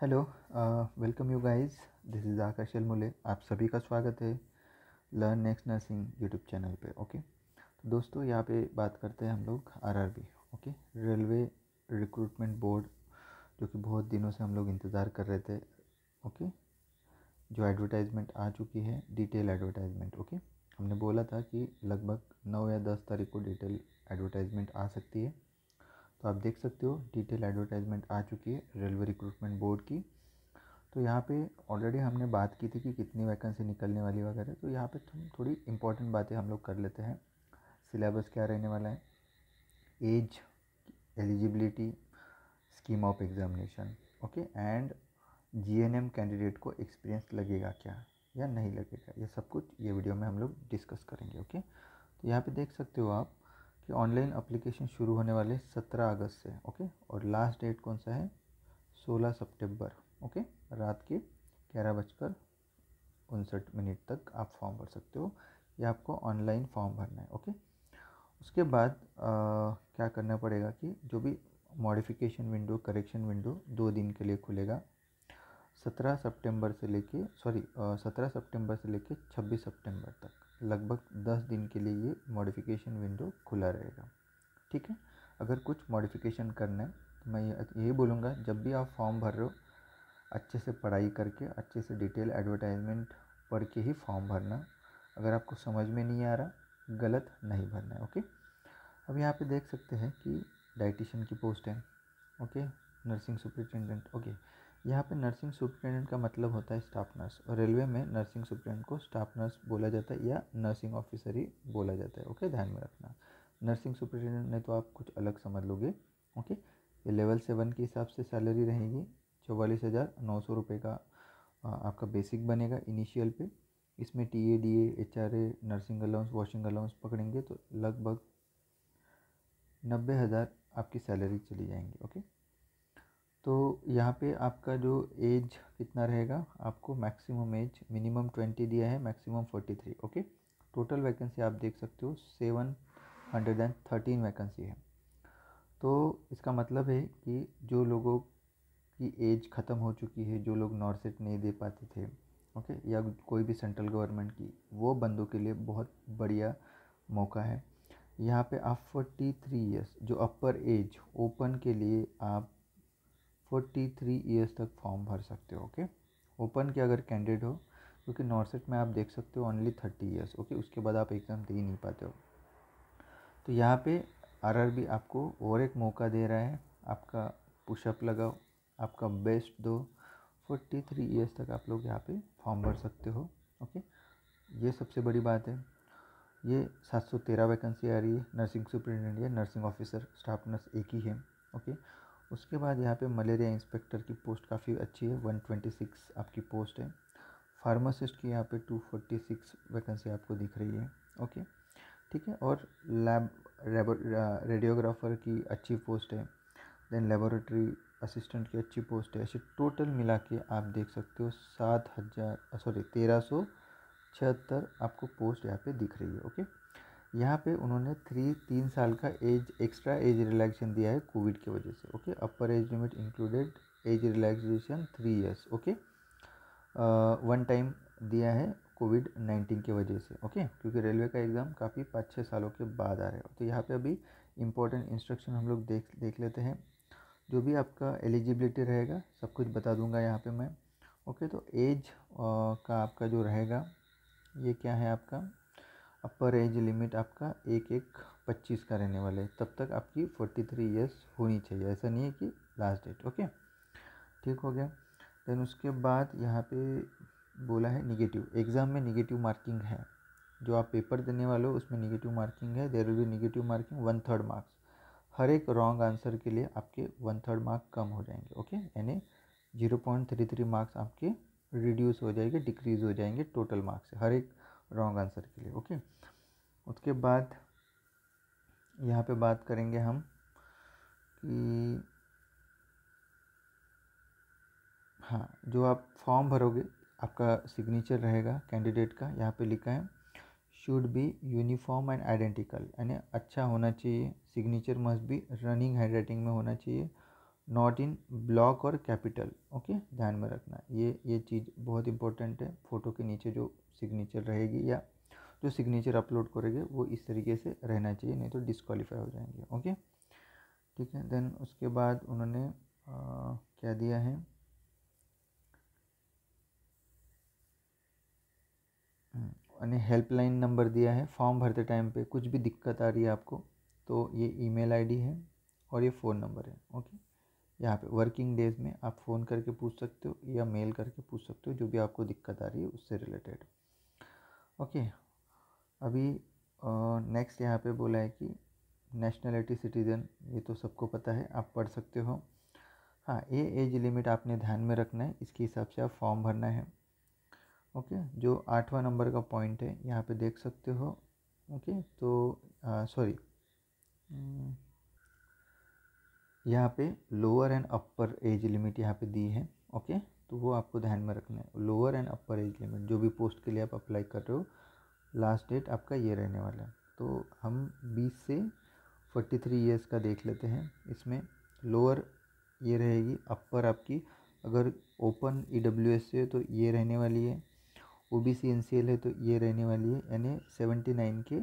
hello welcome you guys this is Akash Mule आप सभी का स्वागत है learn next nursing YouTube channel पे ओके तो दोस्तों यहाँ पे बात करते हैं हम लोग RRB okay railway recruitment board जो कि बहुत दिनों से हम लोग इंतज़ार कर रहे थे ओके जो एडवर्टाइजमेंट आ चुकी है डिटेल एडवर्टाइजमेंट ओके हमने बोला था कि लगभग नौ या दस तारीख को डिटेल एडवर्टाइजमेंट आ सकती है तो आप देख सकते हो डिटेल एडवर्टाइजमेंट आ चुकी है रेलवे रिक्रूटमेंट बोर्ड की तो यहाँ पे ऑलरेडी हमने बात की थी कि कितनी वैकेंसी निकलने वाली वगैरह तो यहाँ पे थोड़ी थोड़ी इंपॉर्टेंट बातें हम लोग कर लेते हैं सिलेबस क्या रहने वाला है age eligibility scheme of examination okay and GNM candidate को एक्सपीरियंस लगेगा क्या या नहीं लगेगा ये सब कुछ ये वीडियो में हम लोग डिस्कस करेंगे ओके तो यहाँ पर देख सकते हो आप कि ऑनलाइन अप्लीकेशन शुरू होने वाले सत्रह अगस्त से ओके और लास्ट डेट कौन सा है सोलह सितंबर ओके रात के ग्यारह बजकर उनसठ मिनट तक आप फॉर्म भर सकते हो या आपको ऑनलाइन फॉर्म भरना है ओके उसके बाद आ, क्या करना पड़ेगा कि जो भी मॉडिफिकेशन विंडो करेक्शन विंडो दो दिन के लिए खुलेगा सत्रह सितंबर से लेके सॉरी सत्रह सितंबर से लेके छब्बीस सितंबर तक लगभग दस दिन के लिए ये मॉडिफिकेशन विंडो खुला रहेगा ठीक है अगर कुछ मॉडिफिकेशन करना है तो मैं यही बोलूँगा जब भी आप फॉर्म भर रहे हो अच्छे से पढ़ाई करके अच्छे से डिटेल एडवर्टाइजमेंट पढ़ के ही फॉर्म भरना अगर आपको समझ में नहीं आ रहा गलत नहीं भरना है ओके अब यहाँ पे देख सकते हैं कि डाइटिशियन की पोस्ट है ओके नर्सिंग सुपरिटेंडेंट ओके यहाँ पे नर्सिंग सुप्रिटेंडेंट का मतलब होता है स्टाफ नर्स और रेलवे में नर्सिंग सुप्रिटेंडेंट को स्टाफ नर्स बोला जाता है या नर्सिंग ऑफिसर ही बोला जाता है ओके ध्यान में रखना नर्सिंग सुप्रिटेंडेंट नहीं तो आप कुछ अलग समझ लोगे ओके ये लेवल सेवन के हिसाब से सैलरी रहेगी चौवालीस हज़ार नौ सौ रुपये का आपका बेसिक बनेगा इनिशियल पे इसमें T A D H R A nursing allowance washing allowance पकड़ेंगे तो लगभग नब्बे हज़ार आपकी सैलरी चली जाएंगी ओके तो यहाँ पे आपका जो एज कितना रहेगा आपको मैक्सिमम एज मिनिमम ट्वेंटी दिया है maximum forty three okay total vacancy आप देख सकते हो seven hundred and thirteen vacancy है तो इसका मतलब है कि जो लोगों की एज ख़त्म हो चुकी है जो लोग नॉर्सेट नहीं दे पाते थे ओके या कोई भी सेंट्रल गवर्नमेंट की वो बंदों के लिए बहुत बढ़िया मौका है यहाँ पे आप फोर्टी थ्री ईयर्स जो अपर एज ओपन के लिए आप फोर्टी थ्री ईयर्स तक फॉर्म भर सकते हो ओके ओपन के अगर कैंडिडेट हो क्योंकि नॉर्सेट में आप देख सकते हो ओनली थर्टी ईयर्स ओके उसके बाद आप एग्ज़ाम दे ही नहीं पाते हो तो यहाँ पे आरआरबी आपको और एक मौका दे रहा है आपका पुशअप लगाओ आपका बेस्ट दो फोर्टी थ्री ईयर्स तक आप लोग यहाँ पे फॉर्म भर सकते हो ओके ये सबसे बड़ी बात है ये सात सौ तेरह वैकेंसी आ रही है नर्सिंग सुप्रिटेंडेंट या नर्सिंग ऑफिसर स्टाफ नर्स एक ही है ओके उसके बाद यहाँ पे मलेरिया इंस्पेक्टर की पोस्ट काफ़ी अच्छी है 126 आपकी पोस्ट है फार्मासिस्ट की यहाँ पे 246 वैकेंसी आपको दिख रही है ओके ठीक है और लैब रेडियोग्राफर की अच्छी पोस्ट है देन लेबोरेटरी असिस्टेंट की अच्छी पोस्ट है ऐसे टोटल मिला के आप देख सकते हो सात हज़ार सॉरी तेरह सौ छिहत्तर आपको पोस्ट यहाँ पे दिख रही है ओके यहाँ पे उन्होंने थ्री तीन साल का एज एक्स्ट्रा एज रिलैक्सेशन दिया है कोविड की वजह से okay upper age limit included age relaxation three years okay one time दिया है कोविड नाइन्टीन की वजह से ओके क्योंकि रेलवे का एग्ज़ाम काफ़ी पाँच छः सालों के बाद आ रहा है तो यहाँ पे अभी इम्पोर्टेंट इंस्ट्रक्शन हम लोग देख देख लेते हैं जो भी आपका एलिजिबिलिटी रहेगा सब कुछ बता दूंगा यहाँ पे मैं ओके तो एज आ, का आपका जो रहेगा ये क्या है आपका अपर एज लिमिट आपका एक एक पच्चीस का रहने वाला है तब तक आपकी फोर्टी थ्री ईयर्स होनी चाहिए ऐसा नहीं है कि लास्ट डेट ओके ठीक हो गया देन उसके बाद यहाँ पे बोला है निगेटिव एग्ज़ाम में निगेटिव मार्किंग है जो आप पेपर देने वाले हो उसमें निगेटिव मार्किंग है there will be negative marking one third marks हर एक रॉन्ग आंसर के लिए आपके वन थर्ड मार्क कम हो जाएंगे ओके यानी zero point three three marks आपके रिड्यूस हो जाएंगे डिक्रीज़ हो जाएंगे टोटल मार्क्स हर एक रॉन्ग आंसर के लिए ओके उसके बाद यहाँ पे बात करेंगे हम कि हाँ जो आप फॉर्म भरोगे आपका सिग्नेचर रहेगा कैंडिडेट का यहाँ पे लिखा है should be uniform and identical यानी अच्छा होना चाहिए signature must be running handwriting में होना चाहिए नॉट इन ब्लॉक और कैपिटल ओके ध्यान में रखना ये ये चीज़ बहुत इंपॉर्टेंट है फ़ोटो के नीचे जो सिग्नेचर रहेगी या जो सिग्नेचर अपलोड करेंगे वो इस तरीके से रहना चाहिए नहीं तो डिसक्वालीफाई हो जाएंगे ओके ठीक है देन उसके बाद उन्होंने आ, क्या दिया है उन्हें हेल्पलाइन नंबर दिया है फॉर्म भरते टाइम पे कुछ भी दिक्कत आ रही है आपको तो ये ईमेल आईडी है और ये फ़ोन नंबर है ओके यहाँ पे वर्किंग डेज में आप फ़ोन करके पूछ सकते हो या मेल करके पूछ सकते हो जो भी आपको दिक्कत आ रही है उससे रिलेटेड ओके अभी नेक्स्ट यहाँ पे बोला है कि नेशनलिटी सिटीज़न ये तो सबको पता है आप पढ़ सकते हो हाँ ये एज लिमिट आपने ध्यान में रखना है इसके हिसाब से आप फॉर्म भरना है ओके जो आठवां नंबर का पॉइंट है यहाँ पे देख सकते हो ओके तो सॉरी यहाँ पे lower and upper age limit यहाँ पे दी है ओके तो वो आपको ध्यान में रखना है lower and upper age limit जो भी पोस्ट के लिए आप अप्लाई कर रहे हो लास्ट डेट आपका ये रहने वाला है तो हम बीस से थ्री ईयर्स का देख लेते हैं इसमें लोअर ये रहेगी अपर आपकी अगर ओपन ई डब्ल्यू एस है तो ये रहने वाली है O B C N C L है तो ये रहने वाली है यानी सेवेंटी नाइन के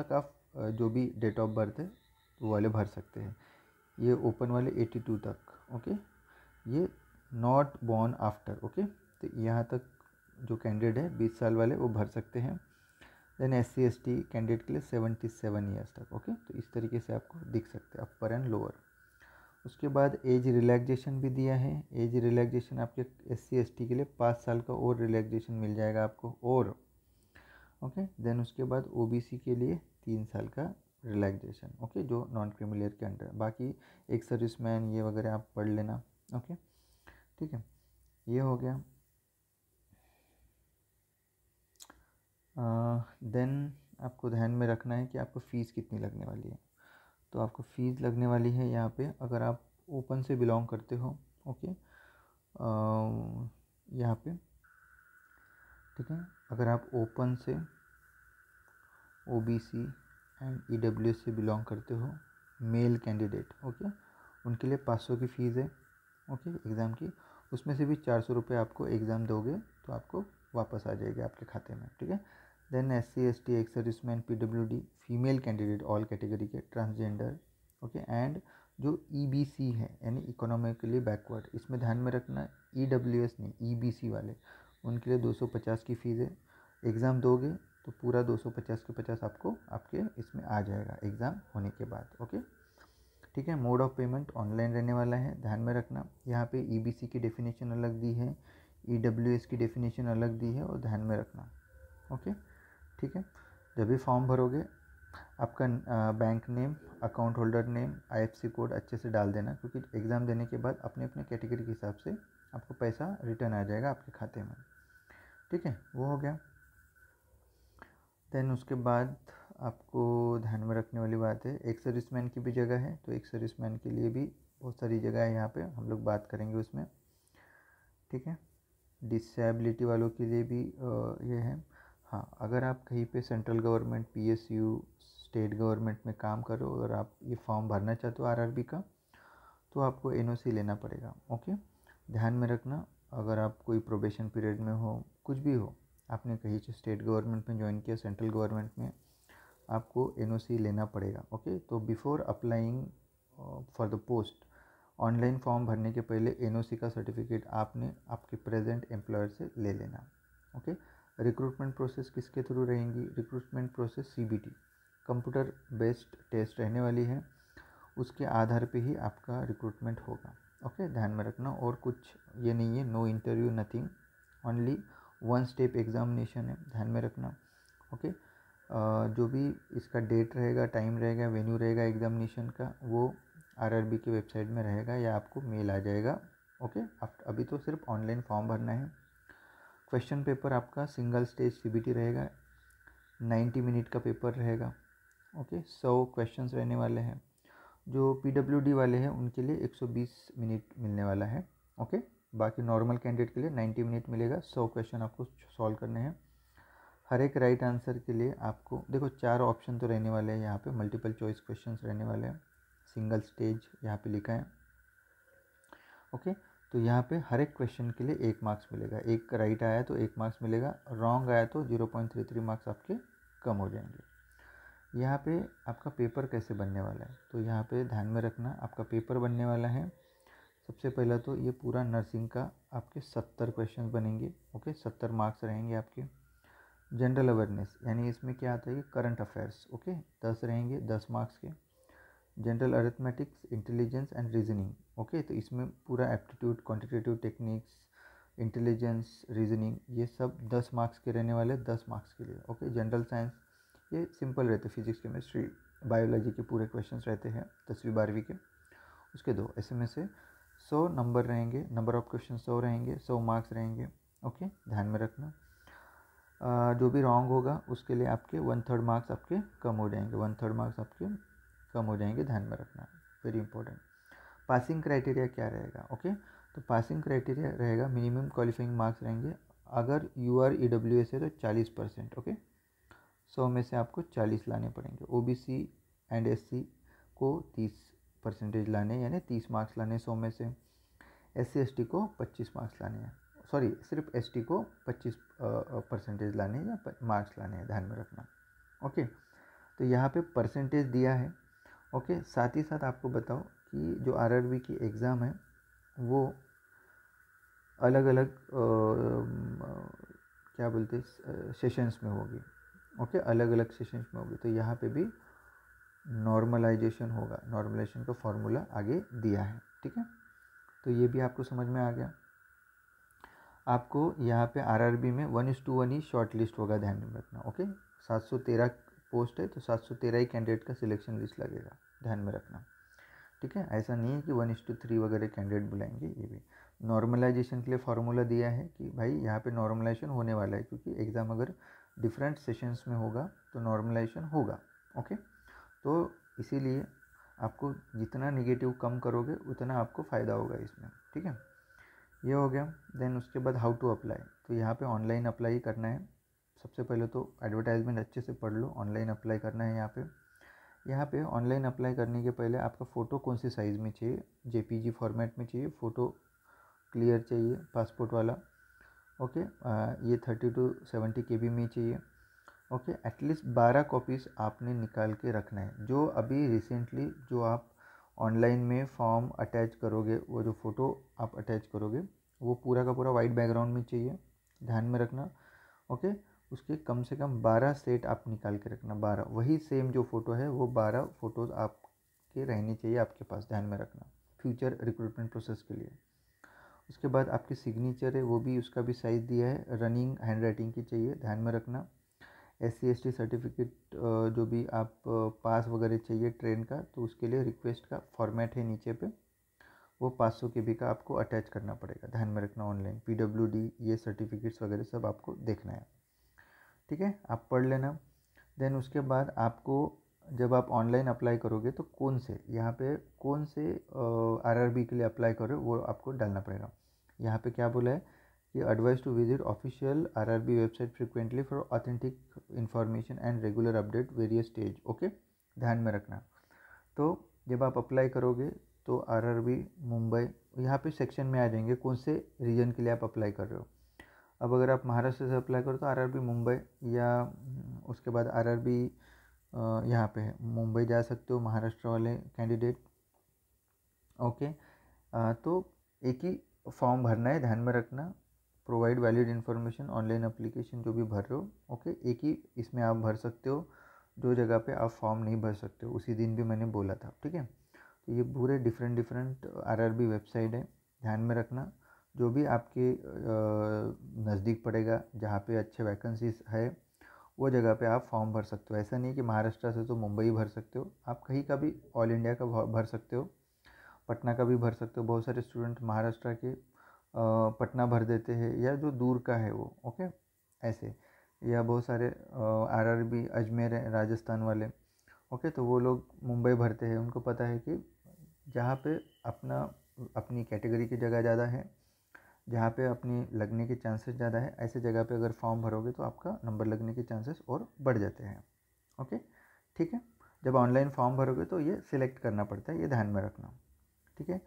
तक आप जो भी डेट ऑफ बर्थ है वो वाले भर सकते हैं ये ओपन वाले 82 तक ओके ये नॉट बॉर्न आफ्टर ओके तो यहाँ तक जो कैंडिडेट है बीस साल वाले वो भर सकते हैं then S C S T candidate के लिए सेवेंटी सेवन ईयर्स तक ओके तो इस तरीके से आपको दिख सकते हैं अपर एंड लोअर उसके बाद एज रिलैक्सेशन भी दिया है एज रिलैक्सेशन आपके एस सी एस टी के लिए पाँच साल का और रिलैक्सेशन मिल जाएगा आपको और ओके देन उसके बाद ओ बी सी के लिए तीन साल का रिलैक्सेशन ओके जो नॉन क्रीमी लेयर के अंडर है बाकी एक सर्विस मैन ये वगैरह आप पढ़ लेना ओके ठीक है ये हो गया देन uh, आपको ध्यान में रखना है कि आपको फ़ीस कितनी लगने वाली है तो आपको फ़ीस लगने वाली है यहाँ पे अगर आप ओपन से बिलोंग करते हो ओके uh, यहाँ पे ठीक है अगर आप ओपन से OBC and E e W से बिलोंग करते हो मेल कैंडिडेट ओके उनके लिए पाँच सौ की फ़ीस है ओके एग्ज़ाम की उसमें से भी चार सौ रुपये आपको एग्ज़ाम दोगे तो आपको वापस आ जाएगा आपके खाते में ठीक है then S C S T ex serviceman P W D female candidate all category के ट्रांसजेंडर ओके एंड जो ई बी सी है यानी इकोनॉमिकली बैकवर्ड इसमें ध्यान में रखना ई डब्ल्यू एस नहीं ई बी सी वाले उनके लिए दो सौ पचास की फ़ीस है एग्ज़ाम दोगे तो पूरा 250 के 50 आपको आपके इसमें आ जाएगा एग्ज़ाम होने के बाद ओके ठीक है मोड ऑफ पेमेंट ऑनलाइन रहने वाला है ध्यान में रखना यहाँ पे ईबीसी e की डेफिनेशन अलग दी है ईडब्ल्यूएस e की डेफिनेशन अलग दी है और ध्यान में रखना ओके ठीक है जब भी फॉर्म भरोगे आपका bank name account holder name I code अच्छे से डाल देना क्योंकि एग्ज़ाम देने के बाद अपने अपने कैटेगरी के हिसाब से आपको पैसा रिटर्न आ जाएगा आपके खाते में ठीक है वो हो गया देन उसके बाद आपको ध्यान में रखने वाली बात है एक सर्विसमैन की भी जगह है तो एक सर्विसमैन के लिए भी बहुत सारी जगह है यहाँ पे हम लोग बात करेंगे उसमें ठीक है डिसेबिलिटी वालों के लिए भी ये है हाँ अगर आप कहीं पे central government PSU state government में काम करो और आप ये फॉर्म भरना चाहते हो आरआरबी का तो आपको एनओसी लेना पड़ेगा ओके ध्यान में रखना अगर आप कोई प्रोबेशन पीरियड में हो कुछ भी हो आपने कहीं से स्टेट गवर्नमेंट में ज्वाइन किया सेंट्रल गवर्नमेंट में आपको एन लेना पड़ेगा ओके तो before applying for the post online form भरने के पहले एन का सर्टिफिकेट आपने आपके प्रेजेंट एम्प्लॉयर से ले लेना ओके रिक्रूटमेंट प्रोसेस किसके थ्रू रहेंगी recruitment process C computer based test रहने वाली है उसके आधार पे ही आपका रिक्रूटमेंट होगा ओके ध्यान में रखना और कुछ ये नहीं है no interview nothing only one step examination है ध्यान में रखना ओके जो भी इसका डेट रहेगा टाइम रहेगा वेन्यू रहेगा एग्ज़ामिनेशन का वो आरआरबी की वेबसाइट में रहेगा या आपको मेल आ जाएगा ओके अभी तो सिर्फ ऑनलाइन फॉर्म भरना है क्वेश्चन पेपर आपका सिंगल स्टेज सीबीटी रहेगा नाइन्टी मिनट का पेपर रहेगा ओके सौ क्वेश्चन रहने वाले हैं जो डी वाले हैं उनके लिए बीस मिनट मिलने वाला है ओके बाकी नॉर्मल कैंडिडेट के लिए 90 मिनट मिलेगा 100 क्वेश्चन आपको सॉल्व करने हैं हर एक राइट आंसर के लिए आपको देखो चार ऑप्शन तो रहने वाले हैं यहाँ पे मल्टीपल चॉइस क्वेश्चन रहने वाले हैं सिंगल स्टेज यहाँ पे लिखा है ओके तो यहाँ पे हर एक क्वेश्चन के लिए एक मार्क्स मिलेगा एक राइट आया तो एक मार्क्स मिलेगा रॉन्ग आया तो zero point three three marks आपके कम हो जाएंगे यहाँ पे आपका पेपर कैसे बनने वाला है तो यहाँ पर ध्यान में रखना आपका पेपर बनने वाला है सबसे पहला तो ये पूरा नर्सिंग का आपके सत्तर क्वेश्चन बनेंगे ओके सत्तर मार्क्स रहेंगे आपके जनरल अवेयरनेस यानी इसमें क्या आता है करंट अफेयर्स ओके दस रहेंगे दस मार्क्स के general arithmetics intelligence and reasoning okay तो इसमें पूरा aptitude quantitative techniques intelligence reasoning ये सब दस मार्क्स के रहने वाले दस मार्क्स के लिए ओके जनरल साइंस ये सिंपल रहते फिजिक्स केमिस्ट्री बायोलॉजी के पूरे क्वेश्चंस रहते हैं दसवीं बारहवीं के उसके दो ऐसे में से सौ नंबर रहेंगे नंबर ऑफ क्वेश्चन सौ रहेंगे सौ मार्क्स रहेंगे ओके ध्यान में रखना जो भी रॉन्ग होगा उसके लिए आपके वन थर्ड मार्क्स आपके कम हो जाएंगे वन थर्ड मार्क्स आपके कम हो जाएंगे ध्यान में रखना वेरी इंपॉर्टेंट पासिंग क्राइटेरिया क्या रहेगा ओके तो पासिंग क्राइटेरिया रहेगा मिनिमम क्वालिफाइंग मार्क्स रहेंगे अगर U R E W S है तो चालीस परसेंट ओके सौ में से आपको चालीस लाने पड़ेंगे O B C and S C को तीस परसेंटेज लाने यानी तीस मार्क्स लाने सौ में से एस सी को पच्चीस मार्क्स लाने हैं सॉरी सिर्फ एस को पच्चीस परसेंटेज लाने या मार्क्स लाने हैं ध्यान में रखना ओके तो यहाँ पे परसेंटेज दिया है ओके साथ ही साथ आपको बताओ कि जो आर की एग्ज़ाम है वो अलग अलग क्या बोलते सेशंस में होगी ओके अलग अलग सेशंस में होगी तो यहाँ पे भी नॉर्मलाइजेशन होगा नॉर्मलाइजेशन का फॉर्मूला आगे दिया है ठीक है तो ये भी आपको समझ में आ गया आपको यहाँ पे आरआरबी में वन इज टू वन ही शॉर्ट लिस्ट होगा ध्यान में रखना ओके सात सौ तेरह पोस्ट है तो सात सौ तेरह ही कैंडिडेट का सिलेक्शन लिस्ट लगेगा ध्यान में रखना ठीक है ऐसा नहीं है कि वन इज टू थ्री वगैरह कैंडिडेट बुलाएंगे ये भी नॉर्मलाइजेशन के लिए फार्मूला दिया है कि भाई यहाँ पे नॉर्मलाइजेशन होने वाला है क्योंकि एग्ज़ाम अगर डिफरेंट सेशंस में होगा तो नॉर्मलाइजेशन होगा ओके तो इसीलिए आपको जितना निगेटिव कम करोगे उतना आपको फ़ायदा होगा इसमें ठीक है ये हो गया देन उसके बाद हाउ टू अप्लाई तो यहाँ पे ऑनलाइन अप्लाई करना है सबसे पहले तो एडवर्टाइजमेंट अच्छे से पढ़ लो ऑनलाइन अप्लाई करना है यहाँ पे यहाँ पे ऑनलाइन अप्लाई करने के पहले आपका फ़ोटो कौन से साइज़ में चाहिए जे फॉर्मेट में चाहिए फ़ोटो क्लियर चाहिए पासपोर्ट वाला ओके ये थर्टी टू सेवेंटी के में चाहिए ओके एटलीस्ट बारह कॉपीज़ आपने निकाल के रखना है जो अभी रिसेंटली जो आप ऑनलाइन में फॉर्म अटैच करोगे वो जो फ़ोटो आप अटैच करोगे वो पूरा का पूरा वाइट बैकग्राउंड में चाहिए ध्यान में रखना ओके उसके कम से कम बारह सेट आप निकाल के रखना बारह वही सेम जो फ़ोटो है वो बारह फ़ोटोज़ आपके रहने चाहिए आपके पास ध्यान में रखना फ्यूचर रिक्रूटमेंट प्रोसेस के लिए उसके बाद आपकी सिग्नेचर है वो भी उसका भी साइज़ दिया है रनिंग हैंड राइटिंग की चाहिए ध्यान में रखना एस सी सर्टिफिकेट जो भी आप पास वगैरह चाहिए ट्रेन का तो उसके लिए रिक्वेस्ट का फॉर्मेट है नीचे पे वो पाँच सौ के बी का आपको अटैच करना पड़ेगा ध्यान में रखना ऑनलाइन पी डब्ल्यू डी ये सर्टिफिकेट्स वगैरह सब आपको देखना है ठीक है आप पढ़ लेना देन उसके बाद आपको जब आप ऑनलाइन अप्लाई करोगे तो कौन से यहाँ पे कौन से आरआरबी के लिए अप्लाई करो वो आपको डालना पड़ेगा यहाँ पे क्या बोला है advise to visit official R R B website frequently for authentic information and regular update various stage okay ध्यान में रखना तो जब आप अप्लाई करोगे तो आर आर बी मुंबई यहाँ पे सेक्शन में आ जाएंगे कौन से रीजन के लिए आप अप्लाई कर रहे हो अब अगर आप महाराष्ट्र से अप्लाई करो तो आर आर बी मुंबई या उसके बाद आर आर बी यहाँ पे है मुंबई जा सकते हो महाराष्ट्र वाले कैंडिडेट ओके तो एक ही फॉर्म भरना है ध्यान में रखना provide valid information online application जो भी भर रहे हो ओके एक ही इसमें आप भर सकते हो जो जगह पे आप फॉर्म नहीं भर सकते हो उसी दिन भी मैंने बोला था ठीक है तो ये पूरे डिफरेंट डिफरेंट आरआरबी वेबसाइट है ध्यान में रखना जो भी आपके नज़दीक पड़ेगा जहाँ पे अच्छे वैकेंसीज है वो जगह पे आप फॉर्म भर सकते हो ऐसा नहीं कि महाराष्ट्र से तो मुंबई भर सकते हो आप कहीं का भी ऑल इंडिया का भर सकते हो पटना का भी भर सकते हो बहुत सारे स्टूडेंट महाराष्ट्र के पटना भर देते हैं या जो दूर का है वो ओके ऐसे या बहुत सारे आरआरबी अजमेर है राजस्थान वाले ओके तो वो लोग मुंबई भरते हैं उनको पता है कि जहाँ पे अपना अपनी कैटेगरी की जगह ज़्यादा है जहाँ पे अपनी लगने के चांसेस ज़्यादा है ऐसे जगह पे अगर फॉर्म भरोगे तो आपका नंबर लगने के चांसेस और बढ़ जाते हैं ओके ठीक है जब ऑनलाइन फॉर्म भरोगे तो ये सिलेक्ट करना पड़ता है ये ध्यान में रखना ठीक है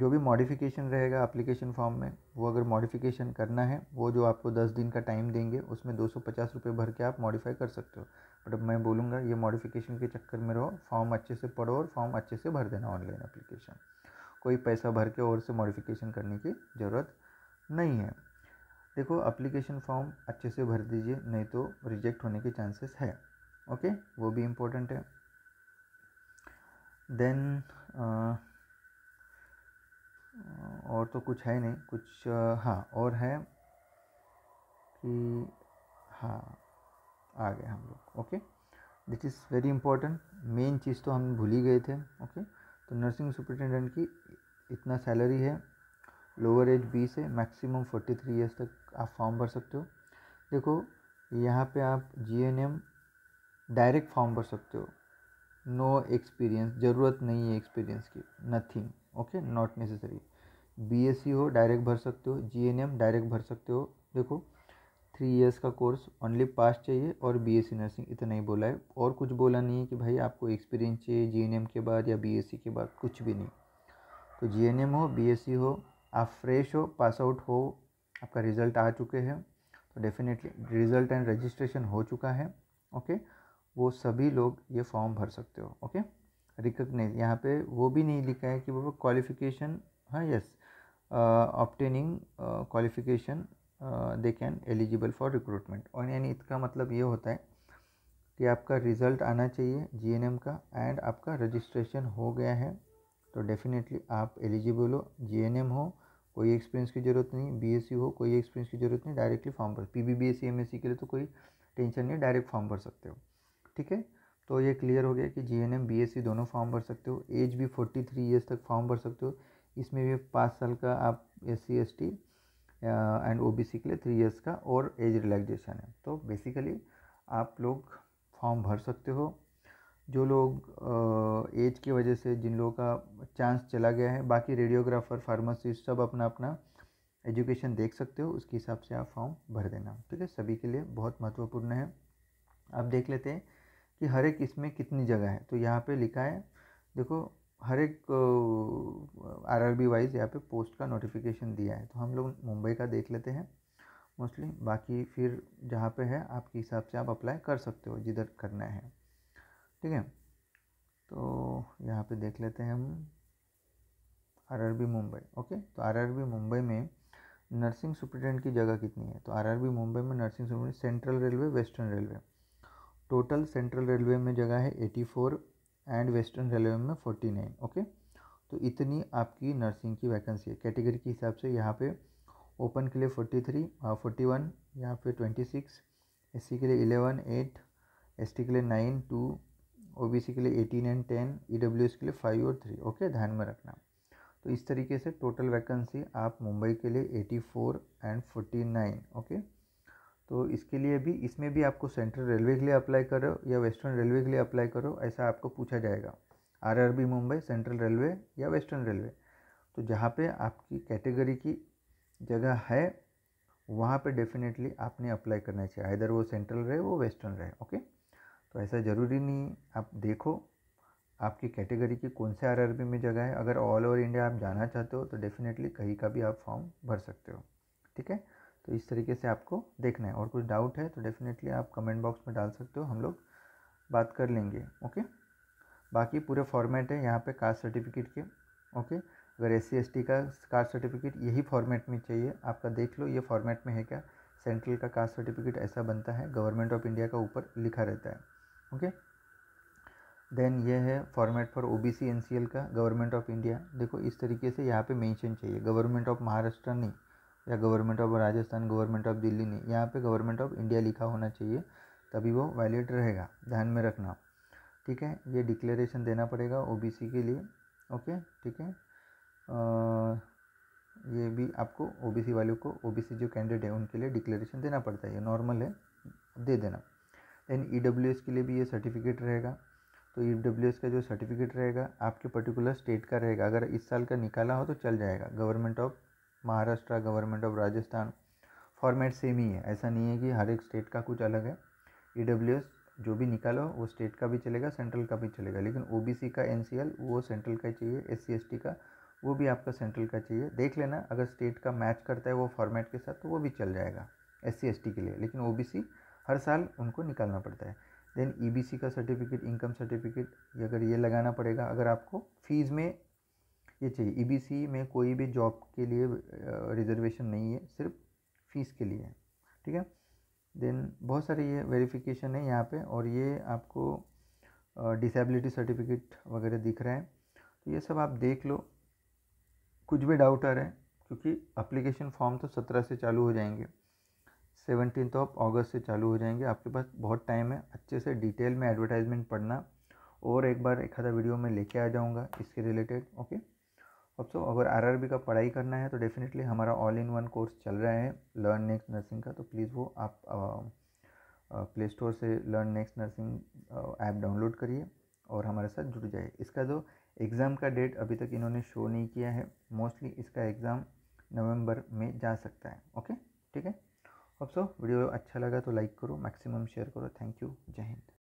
जो भी मॉडिफिकेशन रहेगा एप्लीकेशन फॉर्म में वो अगर मॉडिफिकेशन करना है वो जो आपको दस दिन का टाइम देंगे उसमें दो सौ पचास रुपये भर के आप मॉडिफाई कर सकते हो बट अब मैं बोलूँगा ये मॉडिफिकेशन के चक्कर में रहो फॉर्म अच्छे से पढ़ो और फॉर्म अच्छे से भर देना ऑनलाइन अप्लीकेशन कोई पैसा भर के और से मॉडिफिकेशन करने की ज़रूरत नहीं है देखो अप्लीकेशन फॉर्म अच्छे से भर दीजिए नहीं तो रिजेक्ट होने के चांसेस है ओके वो भी इम्पोर्टेंट है देन और तो कुछ है नहीं कुछ हाँ और है कि हाँ आ गए हम लोग okay this is very important main चीज़ तो हम भूल ही गए थे ओके तो नर्सिंग सुपरिटेंडेंट की इतना सैलरी है लोअर एज बी से मैक्सिमम फोर्टी थ्री ईयर्स तक आप फॉर्म भर सकते हो देखो यहाँ पे आप G N M direct form भर सकते हो नो एक्सपीरियंस ज़रूरत नहीं है एक्सपीरियंस की nothing okay not necessary BSc हो डायरेक्ट भर सकते हो जीएनएम डायरेक्ट भर सकते हो देखो थ्री इयर्स का कोर्स ओनली पास चाहिए और बीएससी नर्सिंग e इतना ही बोला है और कुछ बोला नहीं है कि भाई आपको एक्सपीरियंस चाहिए जीएनएम के बाद या बीएससी e के बाद कुछ भी नहीं तो जीएनएम हो बीएससी e हो आप फ्रेश हो पास आउट हो आपका रिज़ल्ट आ चुके हैं तो डेफिनेटली रिज़ल्ट एंड रजिस्ट्रेशन हो चुका है ओके वो सभी लोग ये फॉर्म भर सकते हो ओके रिकग्नाइज यहाँ पे वो भी नहीं लिखा है कि बाबा क्वालिफिकेशन हाँ yes obtaining qualification they can eligible for recruitment और यानी इसका मतलब ये होता है कि आपका रिज़ल्ट आना चाहिए जीएनएम का एंड आपका रजिस्ट्रेशन हो गया है तो डेफिनेटली आप एलिजिबल हो जीएनएम हो कोई एक्सपीरियंस की ज़रूरत नहीं बीएससी e हो कोई एक्सपीरियंस की ज़रूरत नहीं डायरेक्टली फॉर्म भर पी बी बी एस के लिए तो कोई टेंशन नहीं डायरेक्ट फॉर्म भर सकते हो ठीक है तो ये क्लियर हो गया कि G N M B S C दोनों फॉर्म भर सकते हो एज भी फोर्टी थ्री ईयर्स तक फॉर्म भर सकते हो इसमें भी पाँच साल का आप S C S T and O B C के लिए थ्री ईयर्स का और एज रिलैक्सेशन है तो बेसिकली आप लोग फॉर्म भर सकते हो जो लोग एज की वजह से जिन लोगों का चांस चला गया है बाकी रेडियोग्राफर फार्मासिस्ट सब अपना अपना एजुकेशन देख सकते हो उसके हिसाब से आप फॉर्म भर देना ठीक है सभी के लिए बहुत महत्वपूर्ण है अब देख लेते हैं कि हर एक इसमें कितनी जगह है तो यहाँ पे लिखा है देखो हर एक आर आर बी वाइज यहाँ पे पोस्ट का नोटिफिकेशन दिया है तो हम लोग मुंबई का देख लेते हैं मोस्टली बाकी फिर जहाँ पे है आपके हिसाब से आप अप्लाई कर सकते हो जिधर करना है ठीक है तो यहाँ पे देख लेते हैं हम R R B Mumbai okay तो आर आर बी मुंबई में नर्सिंग सुप्रिटेंडेंट की जगह कितनी है तो आर आर बी मुंबई में nursing superintendent central railway western railway total central railway में जगह है eighty four and western railway में फोर्टी नाइन ओके तो इतनी आपकी नर्सिंग की वैकेंसी है कैटेगरी के हिसाब से यहाँ पे ओपन के लिए फोर्टी थ्री फोर्टी वन यहाँ पे ट्वेंटी सिक्स एस के लिए इलेवन एट एस के लिए नाइन टू ओ के लिए एटीन एंड टेन ई के लिए फाइव और थ्री ओके ध्यान में रखना तो इस तरीके से टोटल वैकेंसी आप मुंबई के लिए eighty four and forty nine okay तो इसके लिए भी इसमें भी आपको सेंट्रल रेलवे के लिए अप्लाई करो या वेस्टर्न रेलवे के लिए अप्लाई करो ऐसा आपको पूछा जाएगा आरआरबी मुंबई सेंट्रल रेलवे या वेस्टर्न रेलवे तो जहाँ पे आपकी कैटेगरी की जगह है वहाँ पे डेफिनेटली आपने अप्लाई करना चाहिए इधर वो सेंट्रल रहे वो वेस्टर्न रहे ओके तो ऐसा ज़रूरी नहीं आप देखो आपकी कैटेगरी की कौन से आर में जगह है अगर ऑल ओवर इंडिया आप जाना चाहते हो तो डेफिनेटली कहीं का भी आप फॉर्म भर सकते हो ठीक है तो इस तरीके से आपको देखना है और कुछ डाउट है तो डेफिनेटली आप कमेंट बॉक्स में डाल सकते हो हम लोग बात कर लेंगे ओके बाकी पूरे फॉर्मेट है यहाँ पे कास्ट सर्टिफिकेट के ओके अगर एस सी का कास्ट सर्टिफिकेट यही फॉर्मेट में चाहिए आपका देख लो ये फॉर्मेट में है क्या सेंट्रल का कास्ट सर्टिफिकेट ऐसा बनता है गवर्नमेंट ऑफ इंडिया का ऊपर लिखा रहता है ओके देन ये है format for O B C N C L का गवर्नमेंट ऑफ इंडिया देखो इस तरीके से यहाँ पे मेंशन चाहिए गवर्नमेंट ऑफ महाराष्ट्र नहीं या government of Rajasthan government of Delhi नहीं यहाँ पे गवर्नमेंट ऑफ इंडिया लिखा होना चाहिए तभी वो वैलिड रहेगा ध्यान में रखना ठीक है ये डिक्लेरेशन देना पड़ेगा ओ के लिए ओके ठीक है ये भी आपको ओ वालों को ओ जो कैंडिडेट है उनके लिए डिक्लेरेशन देना पड़ता है ये नॉर्मल है दे देना देन ई e के लिए भी ये सर्टिफिकेट रहेगा तो ई e का जो सर्टिफिकेट रहेगा आपके पर्टिकुलर स्टेट का रहेगा अगर इस साल का निकाला हो तो चल जाएगा government of Maharashtra government of Rajasthan format same ही है ऐसा नहीं है कि हर एक स्टेट का कुछ अलग है ई डब्ल्यू एस जो भी निकालो वो स्टेट का भी चलेगा सेंट्रल का भी चलेगा लेकिन ओ बी सी का एन सी एल वो सेंट्रल का चाहिए एस सी एस टी का वो भी आपका सेंट्रल का चाहिए देख लेना अगर स्टेट का मैच करता है वो फॉर्मेट के साथ तो वो भी चल जाएगा एस सी एस टी के लिए लेकिन ओ बी सी हर साल उनको निकालना पड़ता है देन ई बी सी का सर्टिफिकेट इनकम सर्टिफिकेट अगर ये लगाना पड़ेगा अगर आपको फीस में ये चाहिए ईबीसी e में कोई भी जॉब के लिए रिजर्वेशन नहीं है सिर्फ फ़ीस के लिए है ठीक है देन बहुत सारे ये वेरिफिकेशन है यहाँ पे और ये आपको डिसेबिलिटी सर्टिफिकेट वगैरह दिख रहा है तो ये सब आप देख लो कुछ भी डाउट आ रहा है क्योंकि अप्लीकेशन फॉर्म तो सत्रह से चालू हो जाएंगे सेवनटीन ऑफ अगस्त से चालू हो जाएंगे आपके पास बहुत टाइम है अच्छे से डिटेल में एडवर्टाइजमेंट पढ़ना और एक बार एक आधा वीडियो में लेके आ जाऊँगा इसके रिलेटेड ओके ऑल्सो तो अगर आर का पढ़ाई करना है तो डेफिनेटली हमारा ऑल इन वन कोर्स चल रहा है लर्न नेक्स्ट नर्सिंग का तो प्लीज़ वो आप प्ले स्टोर से learn next nursing app download करिए और हमारे साथ जुड़ जाए इसका जो एग्ज़ाम का डेट अभी तक इन्होंने शो नहीं किया है मोस्टली इसका एग्ज़ाम नवंबर में जा सकता है ओके ठीक है सो तो वीडियो अच्छा लगा तो लाइक करो मैक्सिमम शेयर करो थैंक यू जय हिंद